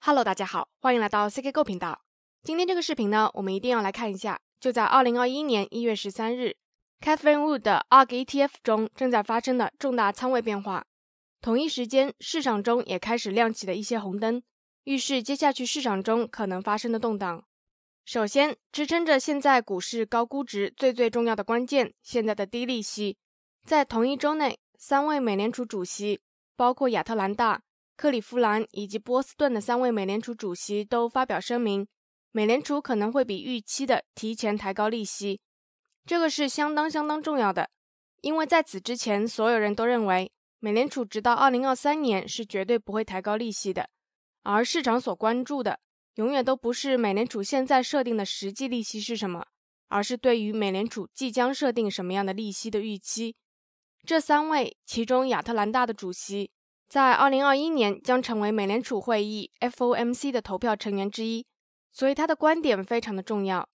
Hello，大家好，欢迎来到 C K Go 频道。今天这个视频呢，我们一定要来看一下，就在二零二一年一月十三日，Catherine Wood 的 ARK ETF 中正在发生的重大仓位变化。同一时间，市场中也开始亮起了一些红灯，预示接下去市场中可能发生的动荡。首先，支撑着现在股市高估值最最重要的关键，现在的低利息。在同一周内，三位美联储主席，包括亚特兰大。克利夫兰以及波斯顿的三位美联储主席都发表声明，美联储可能会比预期的提前抬高利息，这个是相当相当重要的，因为在此之前，所有人都认为美联储直到二零二三年是绝对不会抬高利息的，而市场所关注的永远都不是美联储现在设定的实际利息是什么，而是对于美联储即将设定什么样的利息的预期。这三位其中亚特兰大的主席。在二零二一年将成为美联储会议 FOMC 的投票成员之一，所以他的观点非常的重要。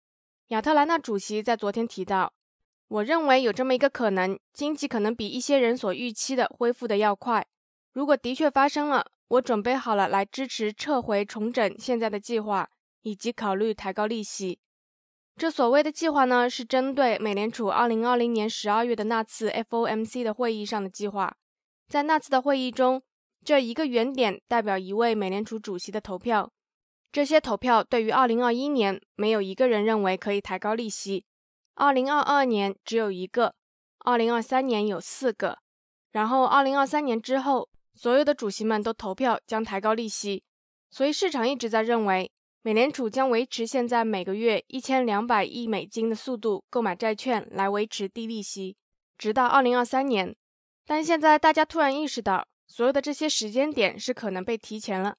亚特兰大主席在昨天提到，我认为有这么一个可能，经济可能比一些人所预期的恢复的要快。如果的确发生了，我准备好了来支持撤回、重整现在的计划，以及考虑抬高利息。这所谓的计划呢，是针对美联储二零二零年十二月的那次 FOMC 的会议上的计划。在那次的会议中，这一个圆点代表一位美联储主席的投票。这些投票对于2021年没有一个人认为可以抬高利息，2022年只有一个，2023年有四个，然后2023年之后，所有的主席们都投票将抬高利息。所以市场一直在认为，美联储将维持现在每个月1200亿美金的速度购买债券来维持低利息，直到2023年。但现在大家突然意识到，所有的这些时间点是可能被提前了。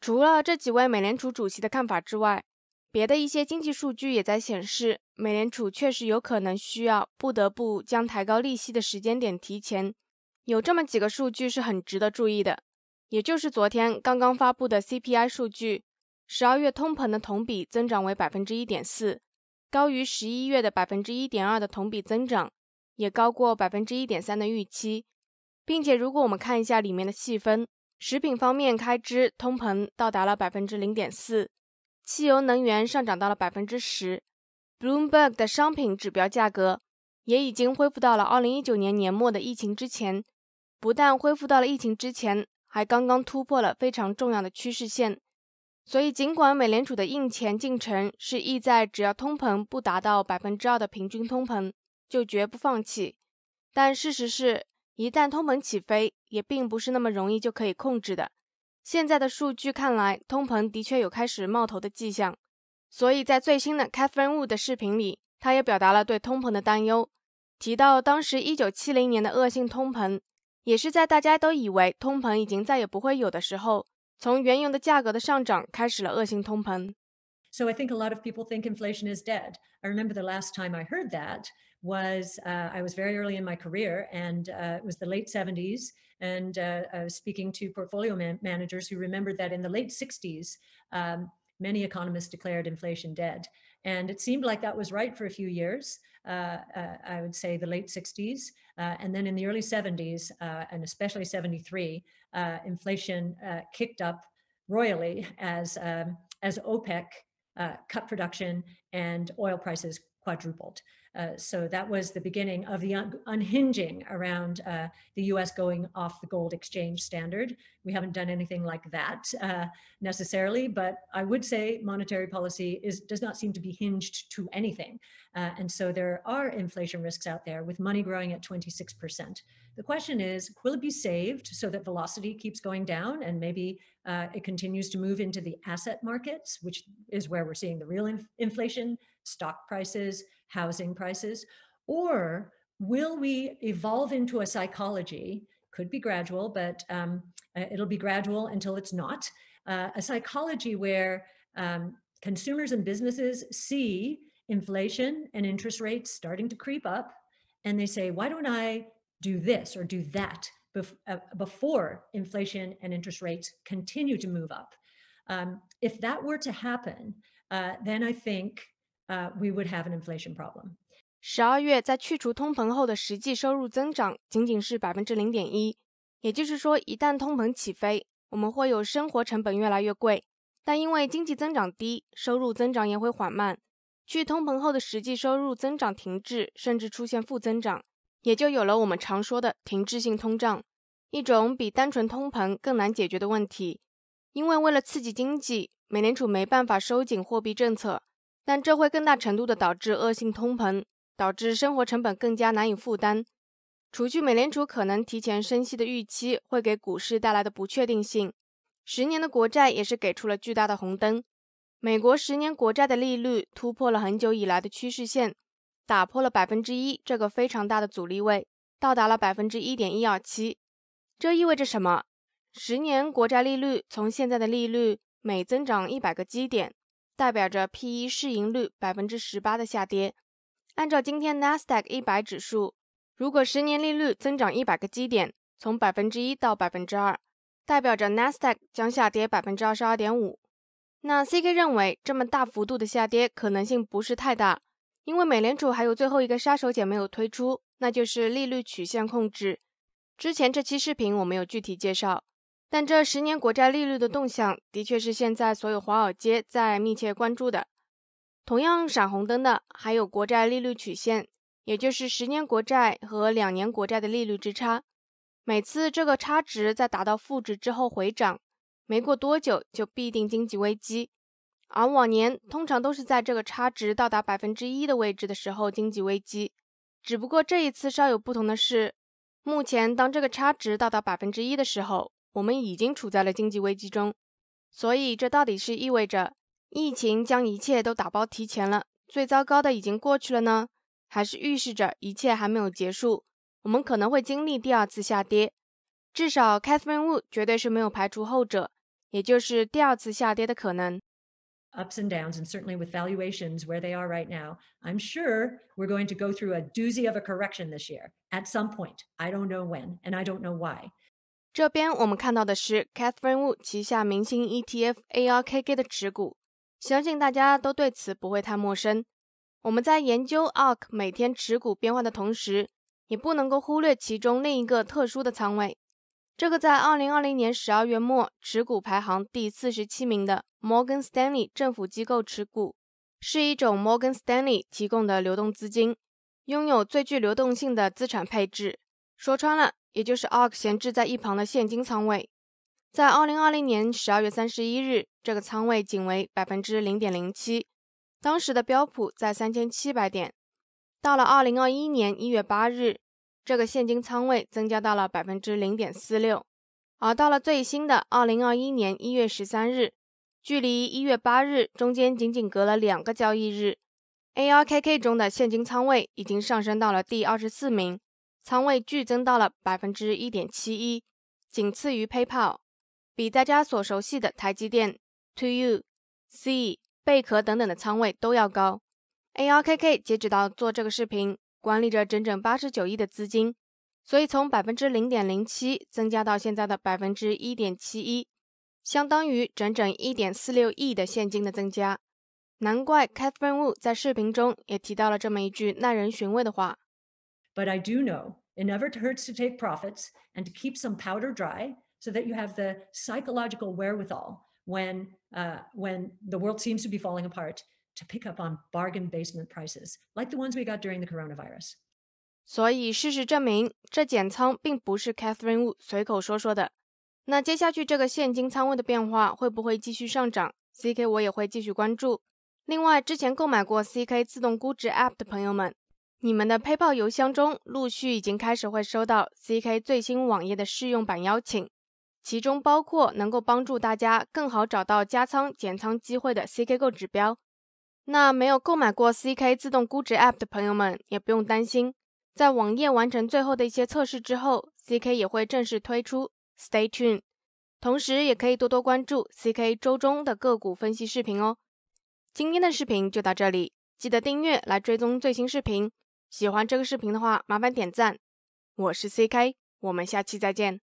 除了这几位美联储主席的看法之外，别的一些经济数据也在显示，美联储确实有可能需要不得不将抬高利息的时间点提前。有这么几个数据是很值得注意的，也就是昨天刚刚发布的 CPI 数据，十二月通膨的同比增长为百分之一点四，高于十一月的百分之一点二的同比增长。也高过百分之一点三的预期，并且如果我们看一下里面的细分，食品方面开支通膨到达了百分之零点四，汽油能源上涨到了百分之十。Bloomberg 的商品指标价格也已经恢复到了二零一九年年末的疫情之前，不但恢复到了疫情之前，还刚刚突破了非常重要的趋势线。所以，尽管美联储的印钱进程是意在只要通膨不达到百分之二的平均通膨。就绝不放弃。但事实是，一旦通膨起飞，也并不是那么容易就可以控制的。现在的数据看来，通膨的确有开始冒头的迹象。所以在最新的 Catherine w u 的视频里，他也表达了对通膨的担忧，提到当时1970年的恶性通膨，也是在大家都以为通膨已经再也不会有的时候，从原油的价格的上涨开始了恶性通膨。So I think a lot of people think inflation is dead. I remember the last time I heard that was uh, I was very early in my career, and uh, it was the late 70s. And uh, I was speaking to portfolio man- managers who remembered that in the late 60s, um, many economists declared inflation dead. And it seemed like that was right for a few years, uh, uh, I would say the late 60s. Uh, and then in the early 70s, uh, and especially 73, uh, inflation uh, kicked up royally as, um, as OPEC uh, cut production and oil prices quadrupled. Uh, so that was the beginning of the un- unhinging around uh, the US going off the gold exchange standard. We haven't done anything like that uh, necessarily, but I would say monetary policy is, does not seem to be hinged to anything. Uh, and so there are inflation risks out there with money growing at 26%. The question is will it be saved so that velocity keeps going down and maybe uh, it continues to move into the asset markets, which is where we're seeing the real inf- inflation? stock prices, housing prices, or will we evolve into a psychology, could be gradual, but um, uh, it'll be gradual until it's not, uh, a psychology where um, consumers and businesses see inflation and interest rates starting to creep up, and they say, why don't I do this or do that bef- uh, before inflation and interest rates continue to move up? Um, if that were to happen, uh, then I think we would have an inflation problem。十二月在去除通膨后的实际收入增长仅仅是百分之零点一，也就是说，一旦通膨起飞，我们会有生活成本越来越贵，但因为经济增长低，收入增长也会缓慢。去通膨后的实际收入增长停滞，甚至出现负增长，也就有了我们常说的停滞性通胀，一种比单纯通膨更难解决的问题。因为为了刺激经济，美联储没办法收紧货币政策。但这会更大程度的导致恶性通膨，导致生活成本更加难以负担。除去美联储可能提前升息的预期会给股市带来的不确定性，十年的国债也是给出了巨大的红灯。美国十年国债的利率突破了很久以来的趋势线，打破了百分之一这个非常大的阻力位，到达了百分之一点一二七。这意味着什么？十年国债利率从现在的利率每增长一百个基点。代表着 P/E 市盈率百分之十八的下跌。按照今天 Nasdaq 一百指数，如果十年利率增长一百个基点，从百分之一到百分之二，代表着 Nasdaq 将下跌百分之二十二点五。那 CK 认为这么大幅度的下跌可能性不是太大，因为美联储还有最后一个杀手锏没有推出，那就是利率曲线控制。之前这期视频我没有具体介绍。但这十年国债利率的动向，的确是现在所有华尔街在密切关注的。同样闪红灯的还有国债利率曲线，也就是十年国债和两年国债的利率之差。每次这个差值在达到负值之后回涨，没过多久就必定经济危机。而往年通常都是在这个差值到达百分之一的位置的时候经济危机。只不过这一次稍有不同的是，目前当这个差值到达百分之一的时候。我们已经处在了经济危机中，所以这到底是意味着疫情将一切都打包提前了，最糟糕的已经过去了呢，还是预示着一切还没有结束，我们可能会经历第二次下跌？至少 Catherine Wood 绝对是没有排除后者，也就是第二次下跌的可能。Ups and downs, and certainly with valuations where they are right now, I'm sure we're going to go through a doozy of a correction this year at some point. I don't know when, and I don't know why. 这边我们看到的是 Catherine w u 旗下明星 ETF ARKK 的持股，相信大家都对此不会太陌生。我们在研究 Ark 每天持股变化的同时，也不能够忽略其中另一个特殊的仓位。这个在2020年12月末持股排行第四十七名的 Morgan Stanley 政府机构持股，是一种 Morgan Stanley 提供的流动资金，拥有最具流动性的资产配置。说穿了，也就是 ARK 闲置在一旁的现金仓位。在二零二零年十二月三十一日，这个仓位仅为百分之零点零七，当时的标普在三千七百点。到了二零二一年一月八日，这个现金仓位增加到了百分之零点四六，而到了最新的二零二一年一月十三日，距离一月八日中间仅仅隔了两个交易日，ARKK 中的现金仓位已经上升到了第二十四名。仓位剧增到了百分之一点七一，仅次于 PayPal，比大家所熟悉的台积电、To U、C、贝壳等等的仓位都要高。ARKK 截止到做这个视频，管理着整整八十九亿的资金，所以从百分之零点零七增加到现在的百分之一点七一，相当于整整一点四六亿的现金的增加。难怪 Catherine Wu 在视频中也提到了这么一句耐人寻味的话。But I do know it never hurts to take profits and to keep some powder dry so that you have the psychological wherewithal when uh, when the world seems to be falling apart to pick up on bargain basement prices like the ones we got during the coronavirus. 所以事实证明，这减仓并不是 Catherine Wu 随口说说的。那接下去这个现金仓位的变化会不会继续上涨？CK 我也会继续关注。另外，之前购买过 CK 自动估值 App 的朋友们，你们的 PayPal 邮箱中，陆续已经开始会收到 CK 最新网页的试用版邀请，其中包括能够帮助大家更好找到加仓减仓机会的 CKGo 指标。那没有购买过 CK 自动估值 App 的朋友们也不用担心，在网页完成最后的一些测试之后，CK 也会正式推出。Stay tuned，同时也可以多多关注 CK 周中的个股分析视频哦。今天的视频就到这里，记得订阅来追踪最新视频。喜欢这个视频的话，麻烦点赞。我是 C K，我们下期再见。